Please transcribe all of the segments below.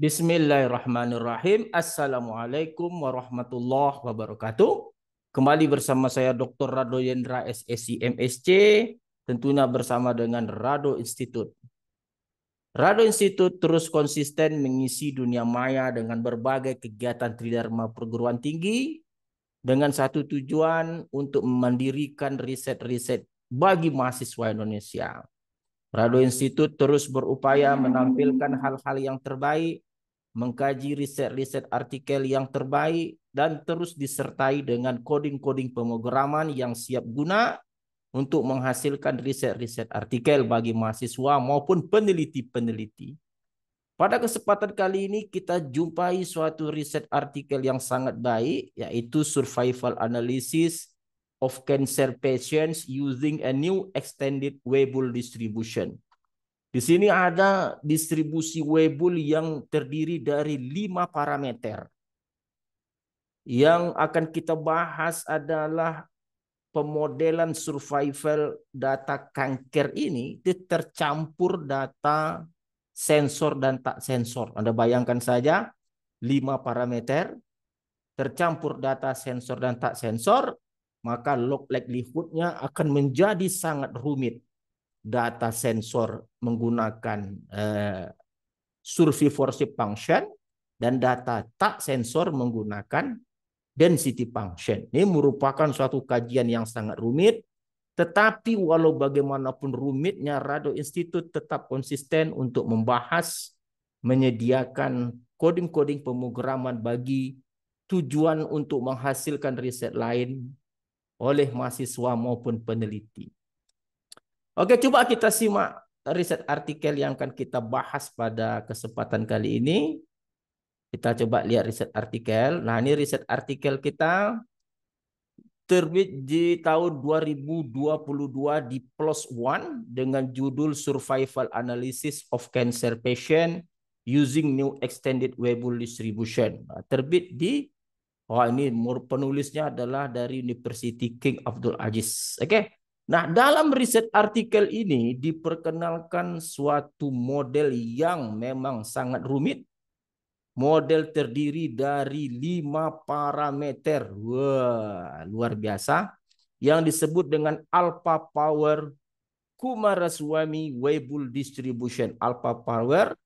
Bismillahirrahmanirrahim. Assalamualaikum warahmatullahi wabarakatuh. Kembali bersama saya Dr. Rado Yendra SSI MSC, tentunya bersama dengan Rado Institute. Rado Institute terus konsisten mengisi dunia maya dengan berbagai kegiatan tridharma perguruan tinggi dengan satu tujuan untuk memandirikan riset-riset bagi mahasiswa Indonesia. Rado Institute terus berupaya menampilkan hal-hal yang terbaik mengkaji riset-riset artikel yang terbaik, dan terus disertai dengan coding-coding pemrograman yang siap guna untuk menghasilkan riset-riset artikel bagi mahasiswa maupun peneliti-peneliti. Pada kesempatan kali ini kita jumpai suatu riset artikel yang sangat baik yaitu Survival Analysis of Cancer Patients Using a New Extended Weibull Distribution. Di sini ada distribusi Weibull yang terdiri dari lima parameter. Yang akan kita bahas adalah pemodelan survival data kanker ini tercampur data sensor dan tak sensor. Anda bayangkan saja lima parameter tercampur data sensor dan tak sensor, maka log likelihood-nya akan menjadi sangat rumit data sensor menggunakan eh, force function dan data tak sensor menggunakan density function. Ini merupakan suatu kajian yang sangat rumit, tetapi walau bagaimanapun rumitnya, Rado Institute tetap konsisten untuk membahas, menyediakan coding-coding pemrograman bagi tujuan untuk menghasilkan riset lain oleh mahasiswa maupun peneliti. Oke, coba kita simak riset artikel yang akan kita bahas pada kesempatan kali ini. Kita coba lihat riset artikel. Nah, ini riset artikel kita terbit di tahun 2022 di PLOS ONE dengan judul Survival Analysis of Cancer Patient Using New Extended Weibull Distribution. Nah, terbit di oh, ini penulisnya adalah dari University King Abdul Aziz. Oke. Okay? Nah, dalam riset artikel ini diperkenalkan suatu model yang memang sangat rumit. Model terdiri dari lima parameter. Wah, luar biasa. Yang disebut dengan alpha power Kumaraswamy Weibull distribution. Alpha power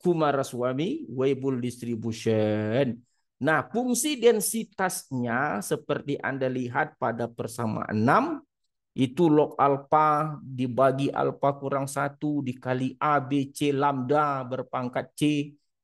Kumaraswamy Weibull distribution. Nah, fungsi densitasnya seperti Anda lihat pada persamaan 6 itu log alfa dibagi alfa kurang satu dikali A, B, C, lambda berpangkat C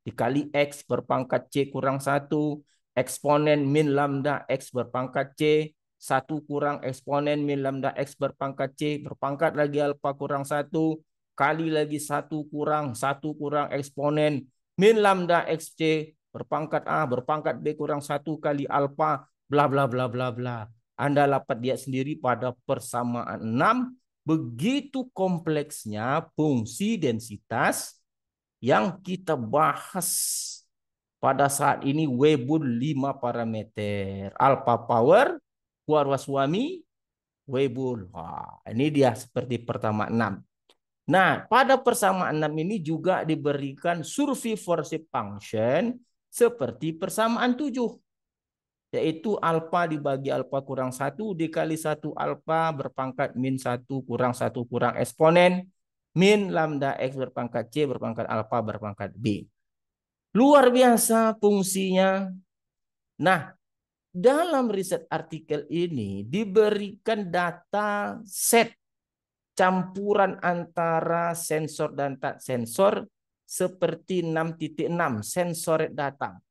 dikali X berpangkat C kurang satu eksponen min lambda X berpangkat C satu kurang eksponen min lambda X berpangkat C berpangkat lagi alfa kurang satu kali lagi satu kurang satu kurang eksponen min lambda x c berpangkat A berpangkat B kurang satu kali alfa bla bla bla bla bla anda dapat lihat sendiri pada persamaan 6 begitu kompleksnya fungsi densitas yang kita bahas pada saat ini Webull 5 parameter alpha power kuarwa suami Webull. Wah, ini dia seperti pertama 6. Nah, pada persamaan 6 ini juga diberikan survey force function seperti persamaan 7 yaitu alfa dibagi alfa kurang satu dikali satu alfa berpangkat min satu kurang satu kurang eksponen min lambda x berpangkat c berpangkat alfa berpangkat b. Luar biasa fungsinya. Nah, dalam riset artikel ini diberikan data set campuran antara sensor dan tak sensor seperti 6.6 sensor datang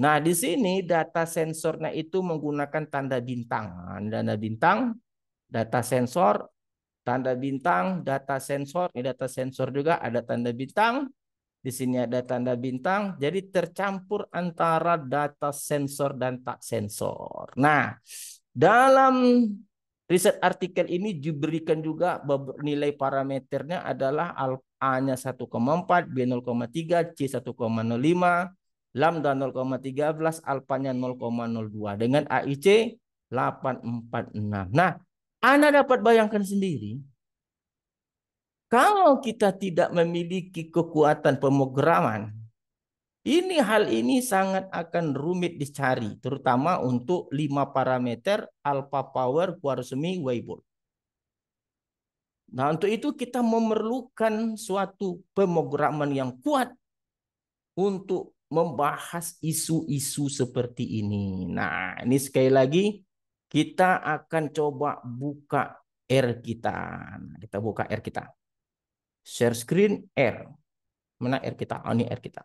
Nah, di sini data sensornya itu menggunakan tanda bintang. Tanda bintang, data sensor, tanda bintang, data sensor. Ini data sensor juga ada tanda bintang. Di sini ada tanda bintang. Jadi tercampur antara data sensor dan tak sensor. Nah, dalam riset artikel ini diberikan juga nilai parameternya adalah A-nya 1,4, B 0,3, C 1,05, lambda 0,13, alfanya 0,02 dengan AIC 846. Nah, Anda dapat bayangkan sendiri kalau kita tidak memiliki kekuatan pemrograman, ini hal ini sangat akan rumit dicari, terutama untuk lima parameter alpha power, kuar weibull. Nah, untuk itu kita memerlukan suatu pemrograman yang kuat untuk membahas isu-isu seperti ini. Nah, ini sekali lagi kita akan coba buka R kita. Nah, kita buka R kita. Share screen R. Mana R kita? Oh, ini R kita.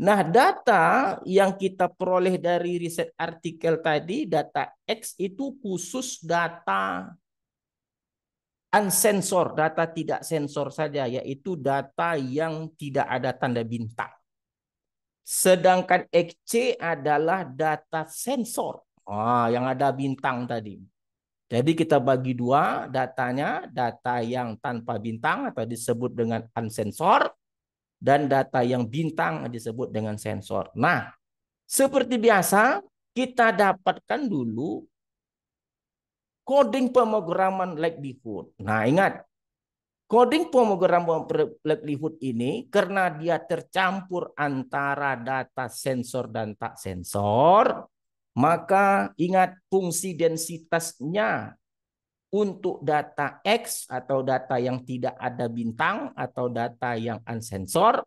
Nah, data yang kita peroleh dari riset artikel tadi, data X itu khusus data unsensor, data tidak sensor saja, yaitu data yang tidak ada tanda bintang. Sedangkan XC adalah data sensor. Ah, yang ada bintang tadi. Jadi kita bagi dua datanya, data yang tanpa bintang atau disebut dengan unsensor dan data yang bintang disebut dengan sensor. Nah, seperti biasa kita dapatkan dulu coding pemrograman likelihood. Nah, ingat Coding pomogram likelihood ini karena dia tercampur antara data sensor dan tak sensor, maka ingat fungsi densitasnya untuk data X atau data yang tidak ada bintang atau data yang unsensor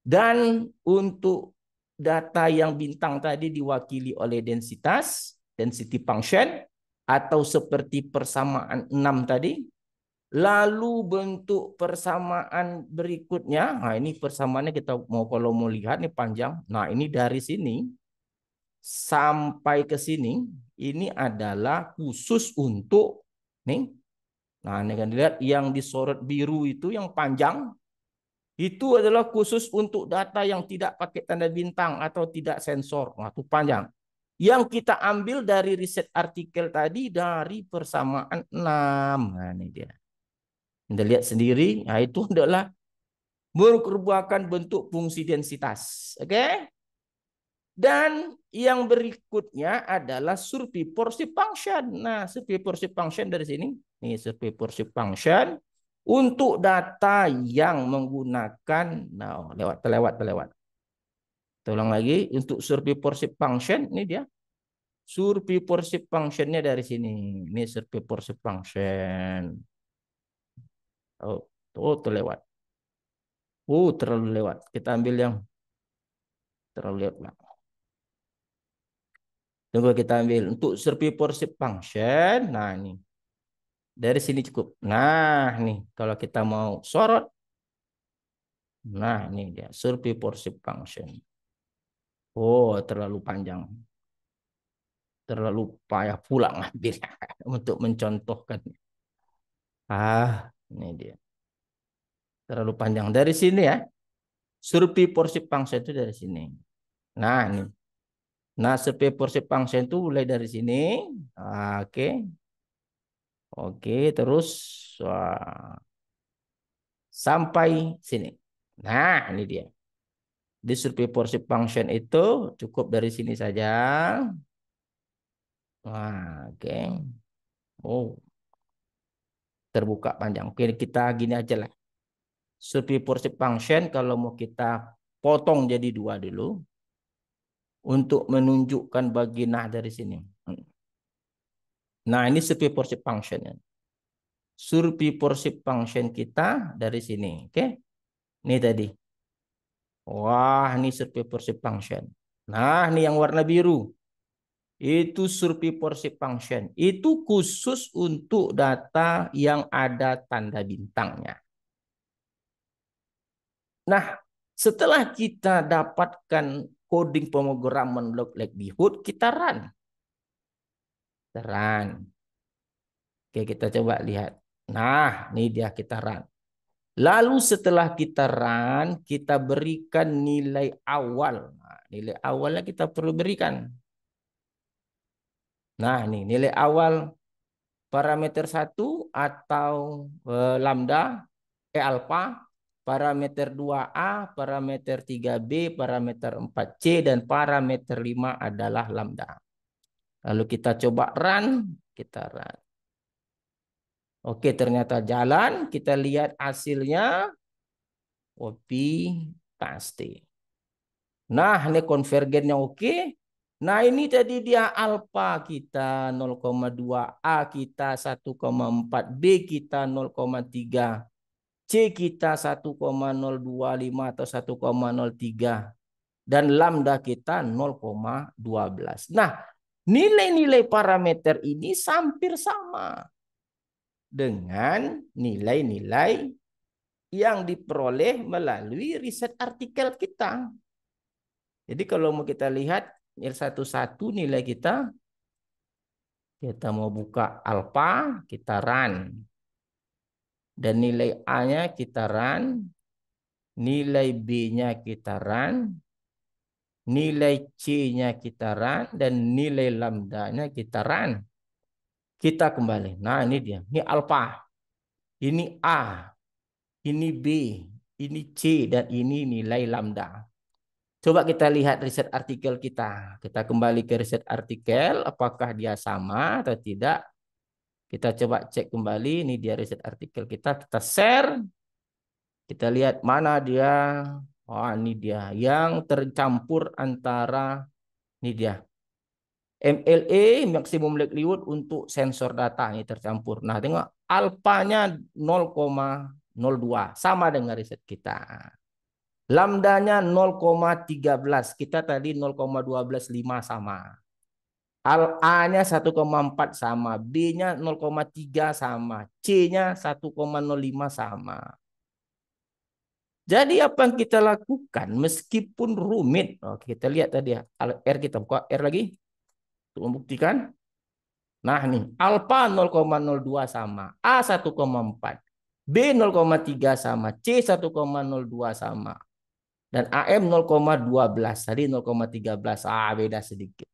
dan untuk data yang bintang tadi diwakili oleh densitas, density function atau seperti persamaan 6 tadi Lalu bentuk persamaan berikutnya, nah ini persamaannya kita mau kalau mau lihat nih panjang. Nah ini dari sini sampai ke sini, ini adalah khusus untuk nih. Nah ini kan dilihat yang disorot biru itu yang panjang, itu adalah khusus untuk data yang tidak pakai tanda bintang atau tidak sensor. Nah itu panjang. Yang kita ambil dari riset artikel tadi dari persamaan 6. Nah ini dia. Anda lihat sendiri, nah itu adalah merupakan bentuk fungsi densitas. Oke? Okay? Dan yang berikutnya adalah survei porsi function. Nah, survei porsi function dari sini. Ini survei porsi function untuk data yang menggunakan nah oh, lewat terlewat terlewat. Tolong lagi untuk survei porsi function ini dia. survei porsi functionnya dari sini. Ini survei porsi function. Oh, oh terlewat. Uh, terlalu lewat. Kita ambil yang terlalu lewat, Tunggu kita ambil untuk survey porsi function. Nah, ini. Dari sini cukup. Nah, nih kalau kita mau sorot. Nah, ini dia survey porsi function. Oh, terlalu panjang. Terlalu payah pulang ngambil untuk mencontohkan. Ah, ini dia. Terlalu panjang. Dari sini ya. Survei porsi pangsa itu dari sini. Nah, ini. Nah, survei porsi pangsa itu mulai dari sini. Oke. Oke, terus wah. sampai sini. Nah, ini dia. Di survei porsi function itu cukup dari sini saja. Wah, oke. Okay. Oh, terbuka panjang. Oke, kita gini aja lah. Survey portion function kalau mau kita potong jadi dua dulu untuk menunjukkan bagi nah dari sini. Nah, ini survey portion function ya. Survey portion function kita dari sini, oke? Ini tadi. Wah, ini survey portion function. Nah, ini yang warna biru itu survei porsi function itu khusus untuk data yang ada tanda bintangnya. Nah, setelah kita dapatkan coding pemrograman log likelihood, kita run. Kita run. Oke, kita coba lihat. Nah, ini dia kita run. Lalu setelah kita run, kita berikan nilai awal. Nah, nilai awalnya kita perlu berikan. Nah, ini nilai awal parameter 1 atau eh, lambda e alpha parameter 2A, parameter 3B, parameter 4C dan parameter 5 adalah lambda. Lalu kita coba run, kita run. Oke, ternyata jalan. Kita lihat hasilnya. Copy, pasti. Nah, ini konvergennya oke. Nah ini tadi dia alfa kita 0,2, A kita 1,4, B kita 0,3, C kita 1,025 atau 1,03 dan lambda kita 0,12. Nah nilai-nilai parameter ini hampir sama dengan nilai-nilai yang diperoleh melalui riset artikel kita. Jadi kalau mau kita lihat Nilai satu-satu nilai kita. Kita mau buka alfa, kita run. Dan nilai A-nya kita run. Nilai B-nya kita run. Nilai C-nya kita run. Dan nilai lambda-nya kita run. Kita kembali. Nah ini dia. Ini alfa. Ini A. Ini B. Ini C. Dan ini nilai lambda. Coba kita lihat riset artikel kita. Kita kembali ke riset artikel, apakah dia sama atau tidak. Kita coba cek kembali, ini dia riset artikel kita. Kita share, kita lihat mana dia. Oh, ini dia yang tercampur antara ini dia. MLA maksimum likelihood untuk sensor data ini tercampur. Nah, tengok alpanya 0,02 sama dengan riset kita. Lambdanya 0,13. Kita tadi 0,125 sama. A-nya 1,4 sama. B-nya 0,3 sama. C-nya 1,05 sama. Jadi apa yang kita lakukan meskipun rumit. Oke, oh, kita lihat tadi ya. R kita buka R lagi. Untuk membuktikan. Nah nih, alfa 0,02 sama. A 1,4. B 0,3 sama. C 1,02 sama. Dan AM 0,12 tadi 0,13 ah beda sedikit.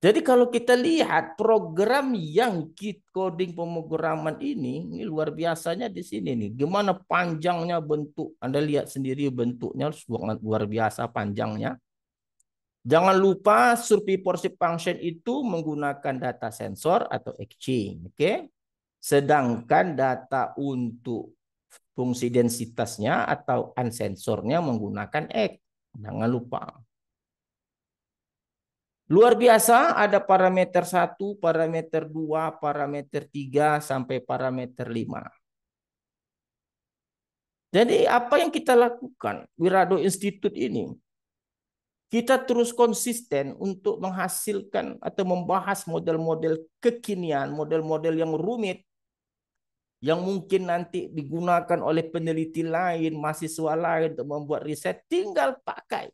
Jadi kalau kita lihat program yang kit coding pemrograman ini, ini luar biasanya di sini nih. Gimana panjangnya bentuk? Anda lihat sendiri bentuknya luar biasa panjangnya. Jangan lupa survey porsi function itu menggunakan data sensor atau exchange, oke? Okay? Sedangkan data untuk fungsi densitasnya atau ansensornya menggunakan X. Jangan lupa. Luar biasa ada parameter 1, parameter 2, parameter 3, sampai parameter 5. Jadi apa yang kita lakukan Wirado Institute ini? Kita terus konsisten untuk menghasilkan atau membahas model-model kekinian, model-model yang rumit yang mungkin nanti digunakan oleh peneliti lain, mahasiswa lain untuk membuat riset, tinggal pakai.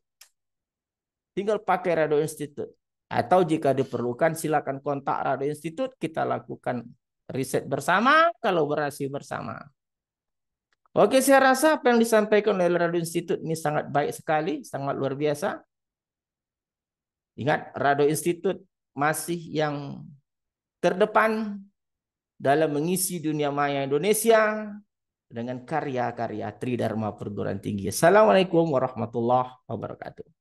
Tinggal pakai Radio Institute. Atau jika diperlukan silakan kontak Radio Institute, kita lakukan riset bersama, kolaborasi bersama. Oke, saya rasa apa yang disampaikan oleh Radio Institute ini sangat baik sekali, sangat luar biasa. Ingat, Radio Institute masih yang terdepan dalam mengisi dunia maya Indonesia dengan karya-karya Tridharma Perguruan Tinggi. Assalamualaikum warahmatullahi wabarakatuh.